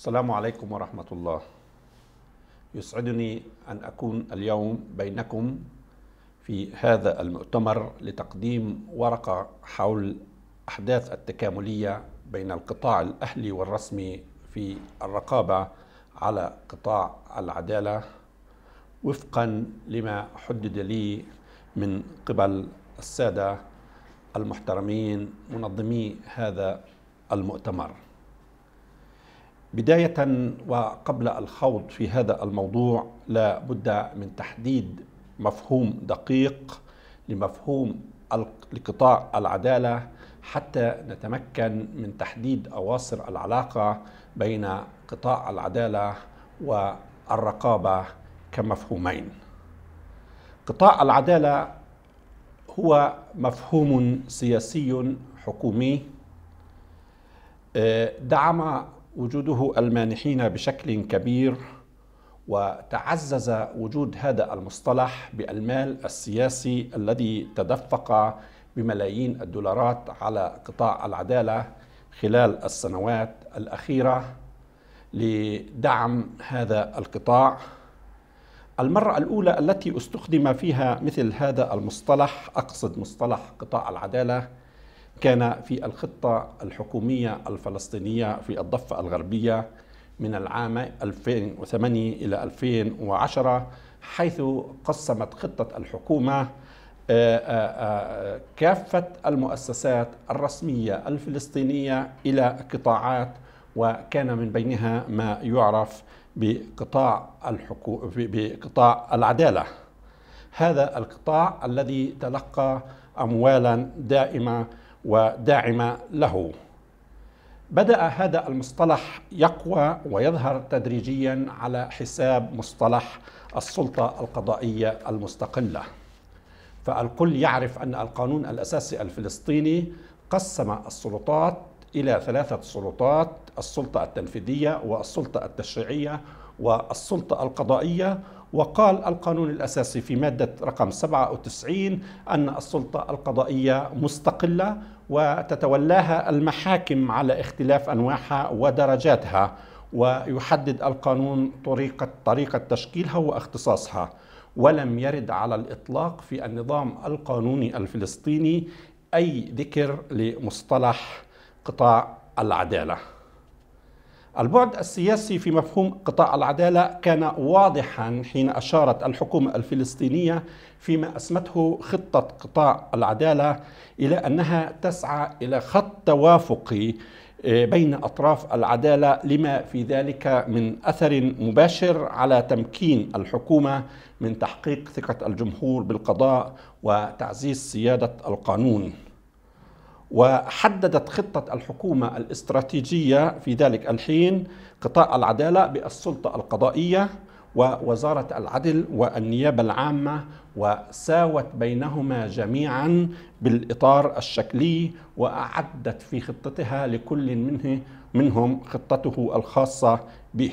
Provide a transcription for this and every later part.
السلام عليكم ورحمة الله يسعدني أن أكون اليوم بينكم في هذا المؤتمر لتقديم ورقة حول أحداث التكاملية بين القطاع الأهلي والرسمي في الرقابة على قطاع العدالة وفقا لما حدد لي من قبل السادة المحترمين منظمي هذا المؤتمر بداية وقبل الخوض في هذا الموضوع لا بد من تحديد مفهوم دقيق لمفهوم لقطاع العدالة حتى نتمكن من تحديد أواصر العلاقة بين قطاع العدالة والرقابة كمفهومين قطاع العدالة هو مفهوم سياسي حكومي آه، دعم وجوده المانحين بشكل كبير وتعزز وجود هذا المصطلح بالمال السياسي الذي تدفق بملايين الدولارات على قطاع العداله خلال السنوات الاخيره لدعم هذا القطاع المرة الأولى التي استخدم فيها مثل هذا المصطلح أقصد مصطلح قطاع العدالة كان في الخطة الحكومية الفلسطينية في الضفة الغربية من العام 2008 إلى 2010 حيث قسمت خطة الحكومة آه، آه، آه، كافة المؤسسات الرسمية الفلسطينية إلى قطاعات وكان من بينها ما يعرف بقطاع الحكو... بقطاع العدالة هذا القطاع الذي تلقى أموالا دائمة وداعمة له بدأ هذا المصطلح يقوى ويظهر تدريجيا على حساب مصطلح السلطة القضائية المستقلة فالكل يعرف أن القانون الأساسي الفلسطيني قسم السلطات إلى ثلاثة سلطات السلطة التنفيذية والسلطة التشريعية والسلطة القضائية وقال القانون الأساسي في مادة رقم 97 أن السلطة القضائية مستقلة وتتولاها المحاكم على اختلاف أنواعها ودرجاتها ويحدد القانون طريقة طريقة تشكيلها واختصاصها ولم يرد على الإطلاق في النظام القانوني الفلسطيني أي ذكر لمصطلح قطاع العداله البعد السياسي في مفهوم قطاع العدالة كان واضحا حين أشارت الحكومة الفلسطينية فيما أسمته خطة قطاع العدالة إلى أنها تسعى إلى خط توافقي آه، بين أطراف العدالة لما في ذلك من أثر مباشر على تمكين الحكومة من تحقيق ثقة الجمهور بالقضاء وتعزيز سيادة القانون وحددت خطة الحكومة الاستراتيجية في ذلك الحين قطاع العدالة بالسلطة القضائية ووزارة العدل والنيابة العامة وساوت بينهما جميعا بالإطار الشكلي وأعدت في خطتها لكل منه منهم خطته الخاصة به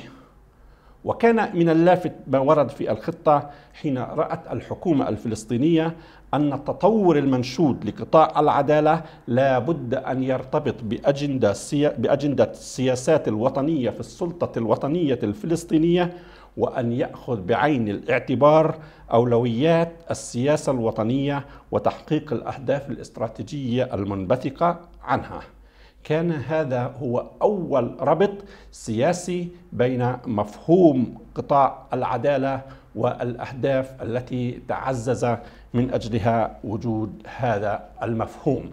وكان من اللافت ما ورد في الخطة حين رأت الحكومة الفلسطينية أن التطور المنشود لقطاع العدالة لا بد أن يرتبط بأجندة, سيا... بأجندة السياسات الوطنية في السلطة الوطنية الفلسطينية وأن يأخذ بعين الاعتبار أولويات السياسة الوطنية وتحقيق الأهداف الاستراتيجية المنبثقة عنها كان هذا هو أول ربط سياسي بين مفهوم قطاع العدالة والأهداف التي تعزز من أجلها وجود هذا المفهوم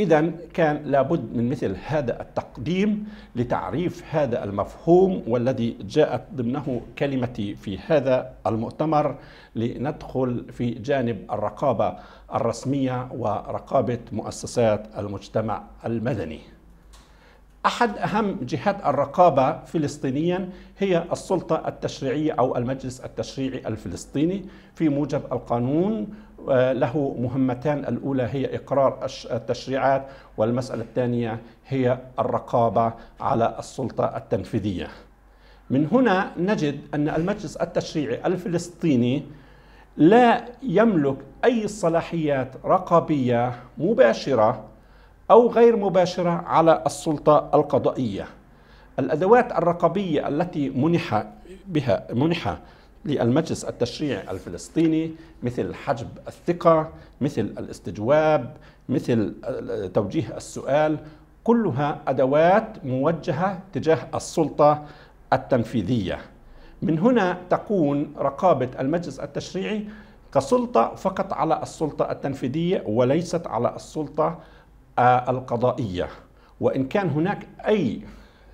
إذا كان لابد من مثل هذا التقديم لتعريف هذا المفهوم والذي جاءت ضمنه كلمتي في هذا المؤتمر لندخل في جانب الرقابة الرسمية ورقابة مؤسسات المجتمع المدني. أحد أهم جهات الرقابة فلسطينيا هي السلطة التشريعية أو المجلس التشريعي الفلسطيني في موجب القانون آه، له مهمتان الأولى هي إقرار التشريعات والمسألة الثانية هي الرقابة على السلطة التنفيذية من هنا نجد أن المجلس التشريعي الفلسطيني لا يملك أي صلاحيات رقابية مباشرة أو غير مباشرة على السلطة القضائية الأدوات الرقابية التي منح بها منح للمجلس التشريعي الفلسطيني مثل حجب الثقة مثل الاستجواب مثل توجيه السؤال كلها أدوات موجهة تجاه السلطة التنفيذية من هنا تكون رقابة المجلس التشريعي كسلطة فقط على السلطة التنفيذية وليست على السلطة آه، القضائية وإن كان هناك أي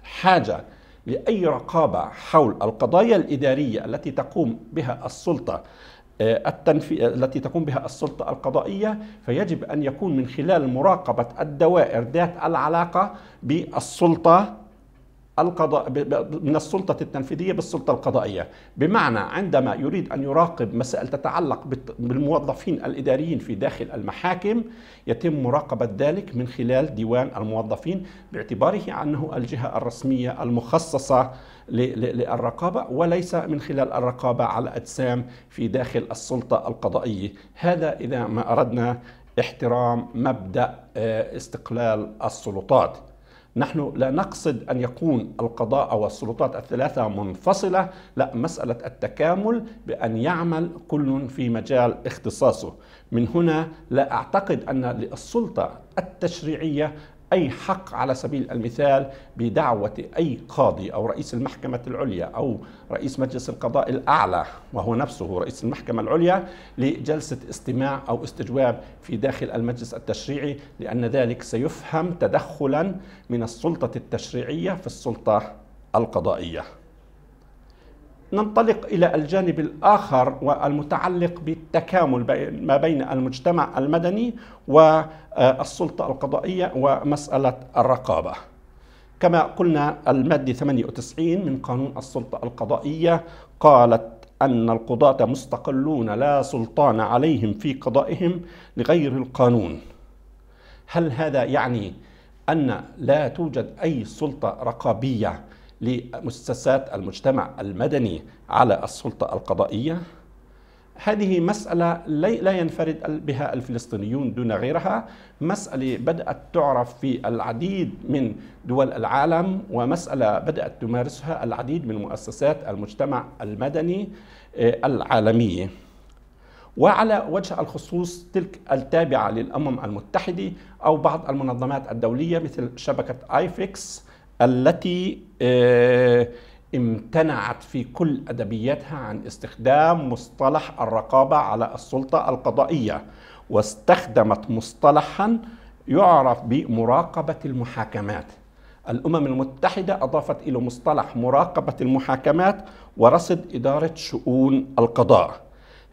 حاجة لاي رقابه حول القضايا الاداريه التي تقوم بها السلطه آه، التنفي... التي تقوم بها السلطة القضائية فيجب أن يكون من خلال مراقبة الدوائر ذات العلاقة بالسلطة القضاء من السلطة التنفيذية بالسلطة القضائية بمعنى عندما يريد أن يراقب مسائل تتعلق بالموظفين الإداريين في داخل المحاكم يتم مراقبة ذلك من خلال ديوان الموظفين باعتباره أنه الجهة الرسمية المخصصة للرقابة وليس من خلال الرقابة على أجسام في داخل السلطة القضائية هذا إذا ما أردنا احترام مبدأ آه، استقلال السلطات نحن لا نقصد أن يكون القضاء أو السلطات الثلاثة منفصلة لا مسألة التكامل بأن يعمل كل في مجال اختصاصه من هنا لا أعتقد أن للسلطة التشريعية أي حق على سبيل المثال بدعوة أي قاضي أو رئيس المحكمة العليا أو رئيس مجلس القضاء الأعلى وهو نفسه رئيس المحكمة العليا لجلسة استماع أو استجواب في داخل المجلس التشريعي لأن ذلك سيفهم تدخلا من السلطة التشريعية في السلطة القضائية ننطلق الى الجانب الاخر والمتعلق بالتكامل ما بين المجتمع المدني والسلطه القضائيه ومساله الرقابه. كما قلنا الماده 98 من قانون السلطه القضائيه قالت ان القضاه مستقلون لا سلطان عليهم في قضائهم لغير القانون. هل هذا يعني ان لا توجد اي سلطه رقابيه لمؤسسات المجتمع المدني على السلطة القضائية هذه مسألة لا ينفرد بها الفلسطينيون دون غيرها مسألة بدأت تعرف في العديد من دول العالم ومسألة بدأت تمارسها العديد من مؤسسات المجتمع المدني آه، العالمية وعلى وجه الخصوص تلك التابعة للأمم المتحدة أو بعض المنظمات الدولية مثل شبكة آيفكس التي آه، امتنعت في كل ادبياتها عن استخدام مصطلح الرقابه على السلطه القضائيه واستخدمت مصطلحا يعرف بمراقبه المحاكمات الامم المتحده اضافت الى مصطلح مراقبه المحاكمات ورصد اداره شؤون القضاء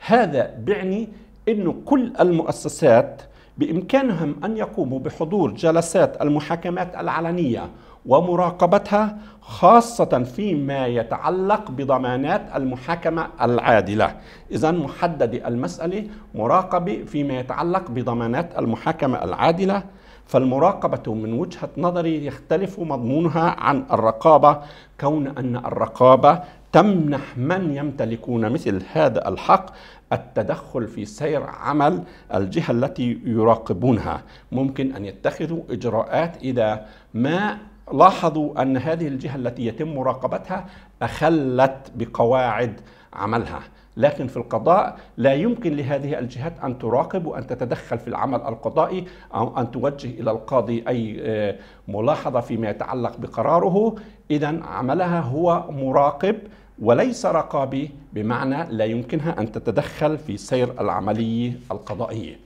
هذا بيعني انه كل المؤسسات بامكانهم ان يقوموا بحضور جلسات المحاكمات العلنيه ومراقبتها خاصة فيما يتعلق بضمانات المحاكمة العادلة إذا محدد المسألة مراقبة فيما يتعلق بضمانات المحاكمة العادلة فالمراقبة من وجهة نظري يختلف مضمونها عن الرقابة كون أن الرقابة تمنح من يمتلكون مثل هذا الحق التدخل في سير عمل الجهة التي يراقبونها ممكن أن يتخذوا إجراءات إذا ما لاحظوا أن هذه الجهة التي يتم مراقبتها أخلت بقواعد عملها لكن في القضاء لا يمكن لهذه الجهات أن تراقب وأن تتدخل في العمل القضائي أو أن توجه إلى القاضي أي آه، ملاحظة فيما يتعلق بقراره إذا عملها هو مراقب وليس رقابي بمعنى لا يمكنها أن تتدخل في سير العملية القضائية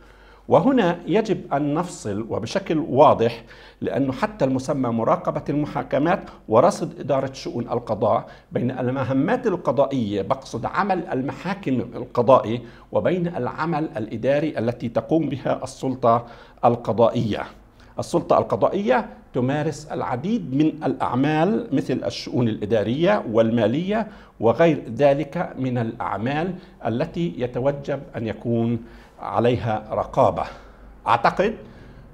وهنا يجب أن نفصل وبشكل واضح لأنه حتى المسمى مراقبة المحاكمات ورصد إدارة شؤون القضاء بين المهمات القضائية بقصد عمل المحاكم القضائي وبين العمل الإداري التي تقوم بها السلطة القضائية السلطة القضائية تمارس العديد من الأعمال مثل الشؤون الإدارية والمالية وغير ذلك من الأعمال التي يتوجب أن يكون عليها رقابه اعتقد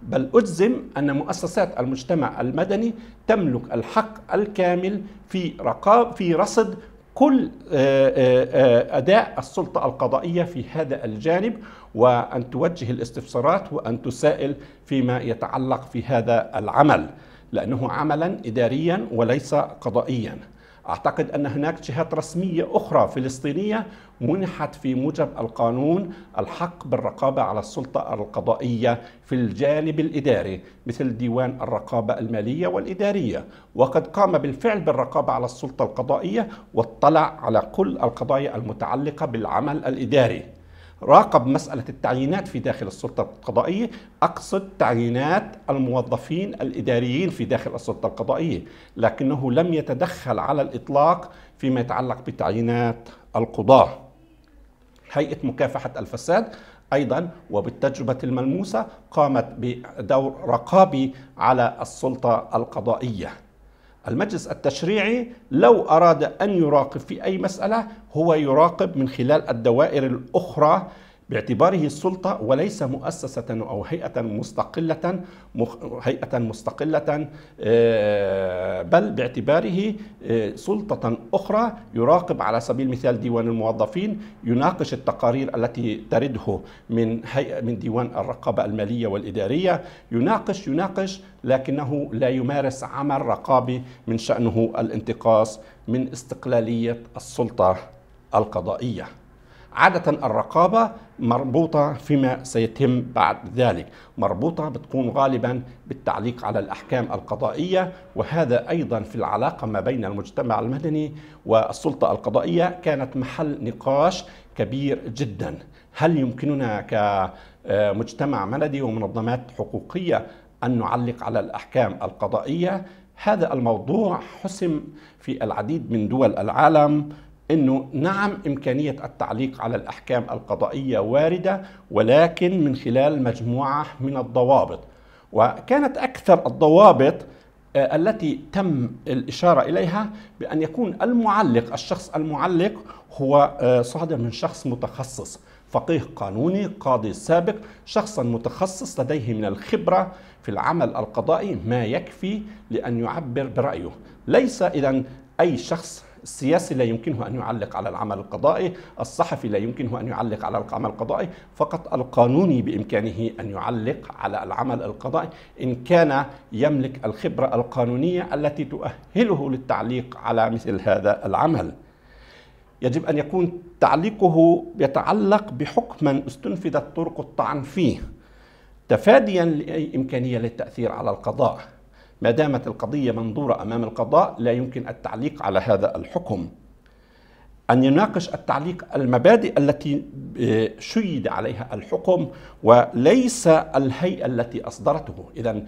بل اجزم ان مؤسسات المجتمع المدني تملك الحق الكامل في رقاب في رصد كل آه، آه، آه، اداء السلطه القضائيه في هذا الجانب وان توجه الاستفسارات وان تسائل فيما يتعلق في هذا العمل لانه عملا اداريا وليس قضائيا أعتقد أن هناك جهات رسمية أخرى فلسطينية منحت في موجب القانون الحق بالرقابة على السلطة القضائية في الجانب الإداري مثل ديوان الرقابة المالية والإدارية وقد قام بالفعل بالرقابة على السلطة القضائية واطلع على كل القضايا المتعلقة بالعمل الإداري راقب مسألة التعيينات في داخل السلطة القضائية أقصد تعيينات الموظفين الإداريين في داخل السلطة القضائية لكنه لم يتدخل على الإطلاق فيما يتعلق بتعيينات القضاة هيئة مكافحة الفساد ايضا وبالتجربه الملموسه قامت بدور رقابي على السلطه القضائيه المجلس التشريعي لو أراد أن يراقب في أي مسألة هو يراقب من خلال الدوائر الأخرى باعتباره سلطة وليس مؤسسة أو هيئة مستقلة هيئة مستقلة آه، بل باعتباره آه، سلطة أخرى يراقب على سبيل المثال ديوان الموظفين يناقش التقارير التي ترده من هيئة من ديوان الرقابة المالية والإدارية يناقش يناقش لكنه لا يمارس عمل رقابي من شأنه الانتقاص من استقلالية السلطة القضائية عادة الرقابة مربوطة فيما سيتم بعد ذلك مربوطة بتكون غالبا بالتعليق على الأحكام القضائية وهذا أيضا في العلاقة ما بين المجتمع المدني والسلطة القضائية كانت محل نقاش كبير جدا هل يمكننا كمجتمع مدني ومنظمات حقوقية أن نعلق على الأحكام القضائية هذا الموضوع حسم في العديد من دول العالم انه نعم امكانيه التعليق على الاحكام القضائيه وارده ولكن من خلال مجموعه من الضوابط وكانت اكثر الضوابط آه، التي تم الاشاره اليها بان يكون المعلق الشخص المعلق هو آه، صادر من شخص متخصص فقيه قانوني قاضي سابق شخصا متخصص لديه من الخبره في العمل القضائي ما يكفي لان يعبر برايه ليس اذا اي شخص السياسي لا يمكنه أن يعلق على العمل القضائي الصحفي لا يمكنه أن يعلق على العمل القضائي فقط القانوني بإمكانه أن يعلق على العمل القضائي إن كان يملك الخبرة القانونية التي تؤهله للتعليق على مثل هذا العمل يجب أن يكون تعليقه يتعلق بحكما استنفذت طرق الطعن فيه تفاديا لأي إمكانية للتأثير على القضاء ما دامت القضية منظورة أمام القضاء لا يمكن التعليق على هذا الحكم أن يناقش التعليق المبادئ التي آه، شيد عليها الحكم وليس الهيئة التي أصدرته إذا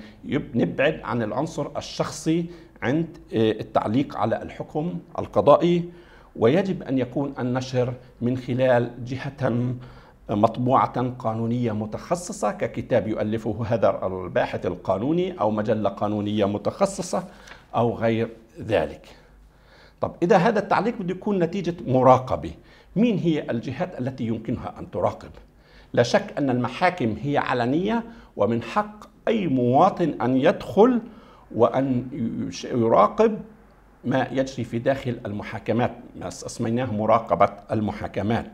نبعد عن العنصر الشخصي عند آه، التعليق على الحكم القضائي ويجب أن يكون النشر من خلال جهة مطبوعة قانونية متخصصة ككتاب يؤلفه هذا الباحث القانوني أو مجلة قانونية متخصصة أو غير ذلك طب إذا هذا التعليق بده يكون نتيجة مراقبة مين هي الجهات التي يمكنها أن تراقب لا شك أن المحاكم هي علنية ومن حق أي مواطن أن يدخل وأن يراقب ما يجري في داخل المحاكمات ما اسميناه مراقبة المحاكمات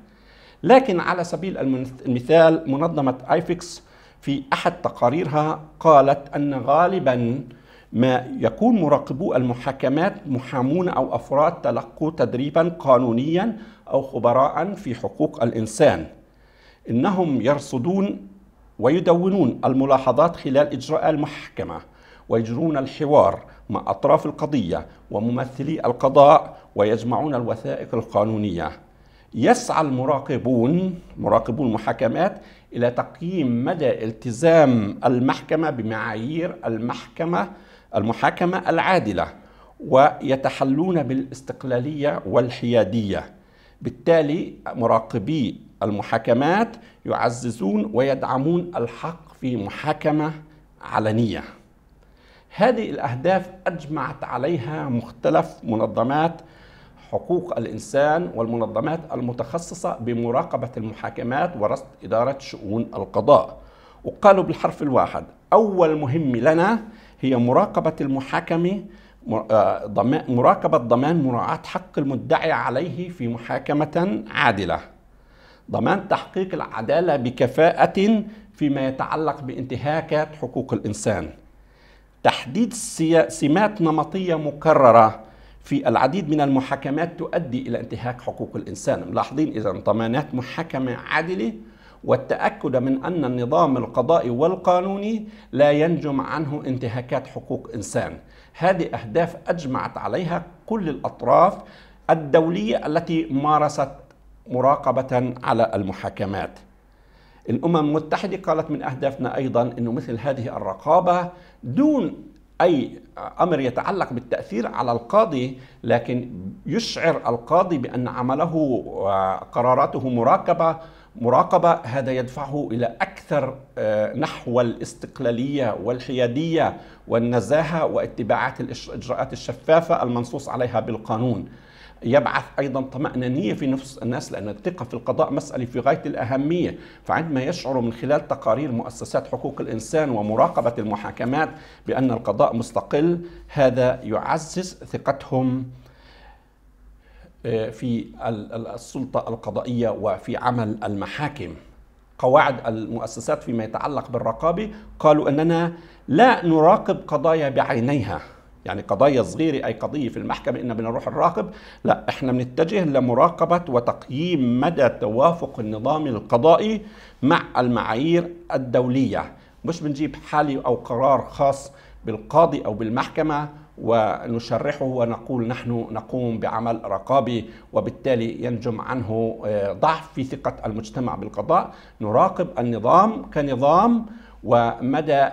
لكن على سبيل المثال منظمة ايفكس في أحد تقاريرها قالت أن غالبا ما يكون مراقبو المحاكمات محامون أو أفراد تلقوا تدريبا قانونيا أو خبراء في حقوق الإنسان إنهم يرصدون ويدونون الملاحظات خلال إجراء المحكمة ويجرون الحوار مع أطراف القضية وممثلي القضاء ويجمعون الوثائق القانونية يسعى المراقبون مراقبو المحاكمات إلى تقييم مدى التزام المحكمة بمعايير المحكمة المحاكمة العادلة ويتحلون بالاستقلالية والحيادية بالتالي مراقبي المحاكمات يعززون ويدعمون الحق في محاكمة علنية هذه الأهداف أجمعت عليها مختلف منظمات حقوق الإنسان والمنظمات المتخصصة بمراقبة المحاكمات ورصد إدارة شؤون القضاء وقالوا بالحرف الواحد أول مهمة لنا هي مراقبة المحاكمة آه، مراقبة ضمان مراعاة حق المدعي عليه في محاكمة عادلة ضمان تحقيق العدالة بكفاءة فيما يتعلق بانتهاكات حقوق الإنسان تحديد سمات نمطية مكررة في العديد من المحاكمات تؤدي إلى انتهاك حقوق الإنسان ملاحظين إذا ضمانات محاكمه عادلة والتأكد من أن النظام القضائي والقانوني لا ينجم عنه انتهاكات حقوق إنسان هذه أهداف أجمعت عليها كل الأطراف الدولية التي مارست مراقبة على المحاكمات الأمم المتحدة قالت من أهدافنا أيضا أنه مثل هذه الرقابة دون أي أمر يتعلق بالتأثير على القاضي لكن يشعر القاضي بأن عمله وقراراته مراقبة مراقبة هذا يدفعه إلى أكثر آه، نحو الاستقلالية والحيادية والنزاهة واتباعات الإجراءات الشفافة المنصوص عليها بالقانون يبعث ايضا طمانينيه في نفس الناس لان الثقه في القضاء مساله في غايه الاهميه فعندما يشعر من خلال تقارير مؤسسات حقوق الانسان ومراقبه المحاكمات بان القضاء مستقل هذا يعزز ثقتهم آه، في السلطه القضائيه وفي عمل المحاكم قواعد المؤسسات فيما يتعلق بالرقابه قالوا اننا لا نراقب قضايا بعينيها يعني قضايا صغيرة أي قضية في المحكمة إن بدنا نروح نراقب لا إحنا بنتجه لمراقبة وتقييم مدى توافق النظام القضائي مع المعايير الدولية مش بنجيب حالي أو قرار خاص بالقاضي أو بالمحكمة ونشرحه ونقول نحن نقوم بعمل رقابي وبالتالي ينجم عنه آه، ضعف في ثقة المجتمع بالقضاء نراقب النظام كنظام ومدى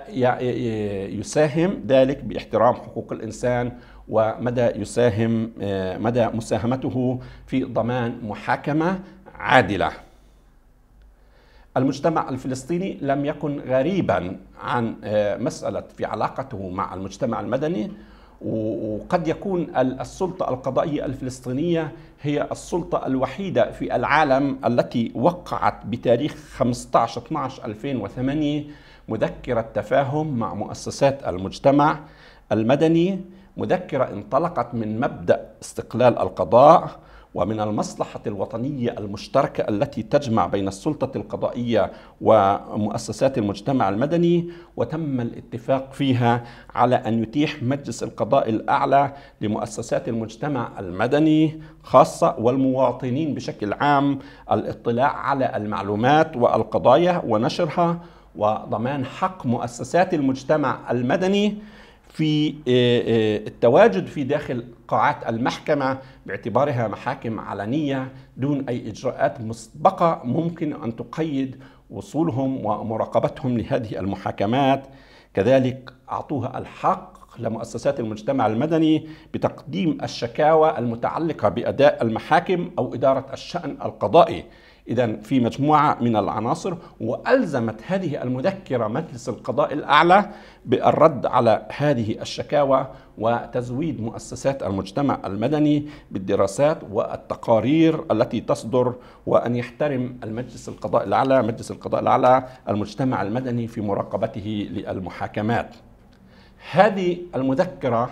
يساهم ذلك باحترام حقوق الانسان ومدى يساهم آه، مدى مساهمته في ضمان محاكمه عادله. المجتمع الفلسطيني لم يكن غريبا عن آه، مساله في علاقته مع المجتمع المدني وقد يكون السلطة القضائية الفلسطينية هي السلطة الوحيدة في العالم التي وقعت بتاريخ 15 12 2008 مذكرة تفاهم مع مؤسسات المجتمع المدني مذكرة انطلقت من مبدأ استقلال القضاء ومن المصلحة الوطنية المشتركة التي تجمع بين السلطة القضائية ومؤسسات المجتمع المدني وتم الاتفاق فيها على أن يتيح مجلس القضاء الأعلى لمؤسسات المجتمع المدني خاصة والمواطنين بشكل عام الاطلاع على المعلومات والقضايا ونشرها وضمان حق مؤسسات المجتمع المدني في آه، آه، التواجد في داخل قاعات المحكمة باعتبارها محاكم علنية دون أي إجراءات مسبقة ممكن أن تقيد وصولهم ومراقبتهم لهذه المحاكمات كذلك أعطوها الحق لمؤسسات المجتمع المدني بتقديم الشكاوى المتعلقة بأداء المحاكم أو إدارة الشأن القضائي إذا في مجموعة من العناصر وألزمت هذه المذكرة مجلس القضاء الأعلى بالرد على هذه الشكاوى وتزويد مؤسسات المجتمع المدني بالدراسات والتقارير التي تصدر وأن يحترم المجلس القضاء الأعلى مجلس القضاء الأعلى المجتمع المدني في مراقبته للمحاكمات هذه المذكرة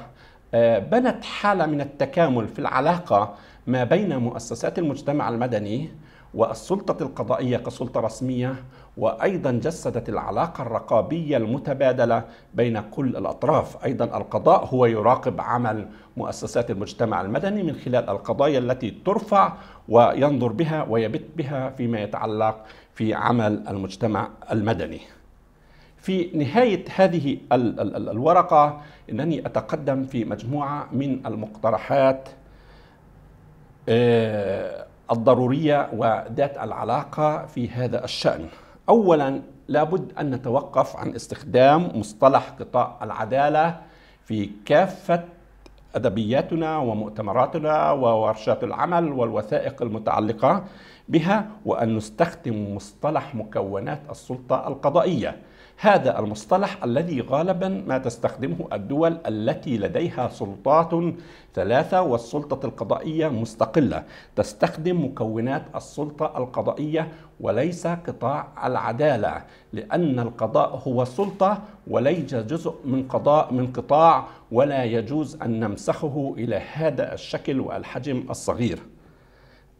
آه، بنت حالة من التكامل في العلاقة ما بين مؤسسات المجتمع المدني والسلطة القضائية كسلطة رسمية وأيضا جسدت العلاقة الرقابية المتبادلة بين كل الأطراف أيضا القضاء هو يراقب عمل مؤسسات المجتمع المدني من خلال القضايا التي ترفع وينظر بها ويبت بها فيما يتعلق في عمل المجتمع المدني في نهاية هذه الورقة إنني أتقدم في مجموعة من المقترحات آه، الضرورية وذات العلاقة في هذا الشأن أولا لابد أن نتوقف عن استخدام مصطلح قطاع العدالة في كافة أدبياتنا ومؤتمراتنا وورشات العمل والوثائق المتعلقة بها وأن نستخدم مصطلح مكونات السلطة القضائية هذا المصطلح الذي غالبا ما تستخدمه الدول التي لديها سلطات ثلاثة والسلطة القضائية مستقلة تستخدم مكونات السلطة القضائية وليس قطاع العدالة لأن القضاء هو سلطة وليس جزء من قضاء من قطاع ولا يجوز أن نمسخه إلى هذا الشكل والحجم الصغير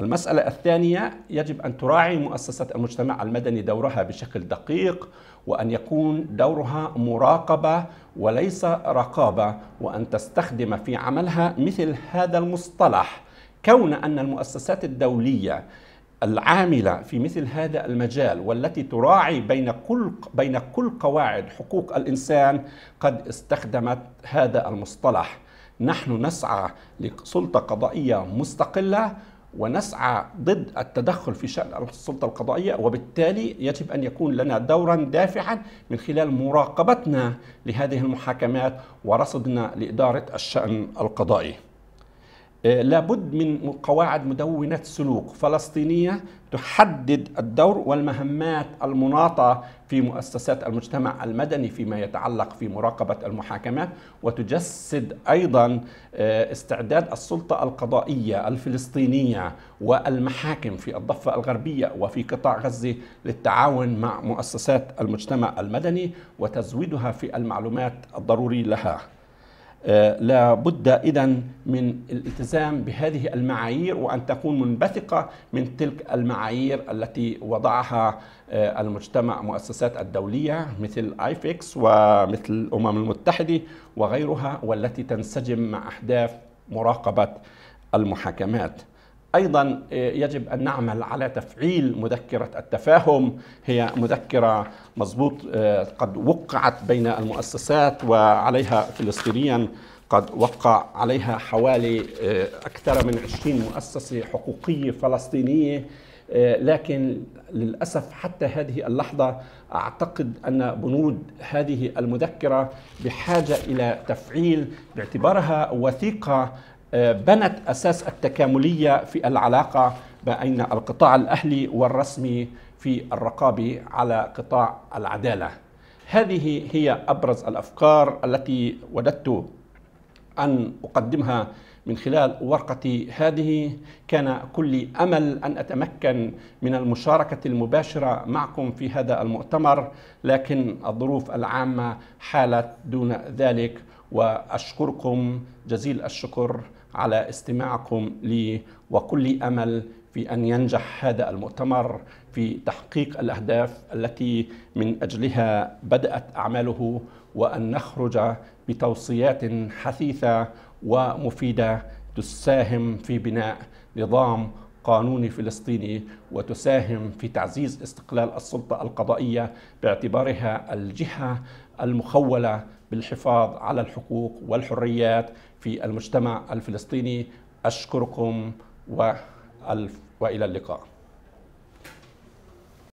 المسألة الثانية يجب أن تراعي مؤسسة المجتمع المدني دورها بشكل دقيق وأن يكون دورها مراقبة وليس رقابة وأن تستخدم في عملها مثل هذا المصطلح كون أن المؤسسات الدولية العامله في مثل هذا المجال والتي تراعي بين كل بين كل قواعد حقوق الانسان قد استخدمت هذا المصطلح نحن نسعى لسلطه قضائيه مستقله ونسعى ضد التدخل في شأن السلطة القضائية وبالتالي يجب أن يكون لنا دورا دافعا من خلال مراقبتنا لهذه المحاكمات ورصدنا لإدارة الشأن القضائي آه، لابد من قواعد مدونة سلوك فلسطينية تحدد الدور والمهمات المناطة في مؤسسات المجتمع المدني فيما يتعلق في مراقبة المحاكمات وتجسد أيضا آه، استعداد السلطة القضائية الفلسطينية والمحاكم في الضفة الغربية وفي قطاع غزة للتعاون مع مؤسسات المجتمع المدني وتزويدها في المعلومات الضروري لها آه، لا بد إذا من الالتزام بهذه المعايير وأن تكون منبثقة من تلك المعايير التي وضعها آه، المجتمع مؤسسات الدولية مثل آيفكس ومثل الأمم المتحدة وغيرها والتي تنسجم مع أهداف مراقبة المحاكمات ايضا آه، يجب ان نعمل على تفعيل مذكره التفاهم هي مذكره مضبوط آه، قد وقعت بين المؤسسات وعليها فلسطينيا قد وقع عليها حوالي آه، اكثر من 20 مؤسسه حقوقيه فلسطينيه لكن للاسف حتى هذه اللحظه اعتقد ان بنود هذه المذكره بحاجه الى تفعيل باعتبارها وثيقه آه، بنت أساس التكاملية في العلاقة بين القطاع الأهلي والرسمي في الرقابة على قطاع العدالة هذه هي أبرز الأفكار التي وددت أن أقدمها من خلال ورقتي هذه كان كل امل ان اتمكن من المشاركه المباشره معكم في هذا المؤتمر لكن الظروف العامه حالت دون ذلك واشكركم جزيل الشكر على استماعكم لي وكل امل في ان ينجح هذا المؤتمر في تحقيق الاهداف التي من اجلها بدات اعماله وان نخرج بتوصيات حثيثه ومفيده تساهم في بناء نظام قانوني فلسطيني وتساهم في تعزيز استقلال السلطه القضائيه باعتبارها الجهه المخوله بالحفاظ على الحقوق والحريات في المجتمع الفلسطيني أشكركم وإلى اللقاء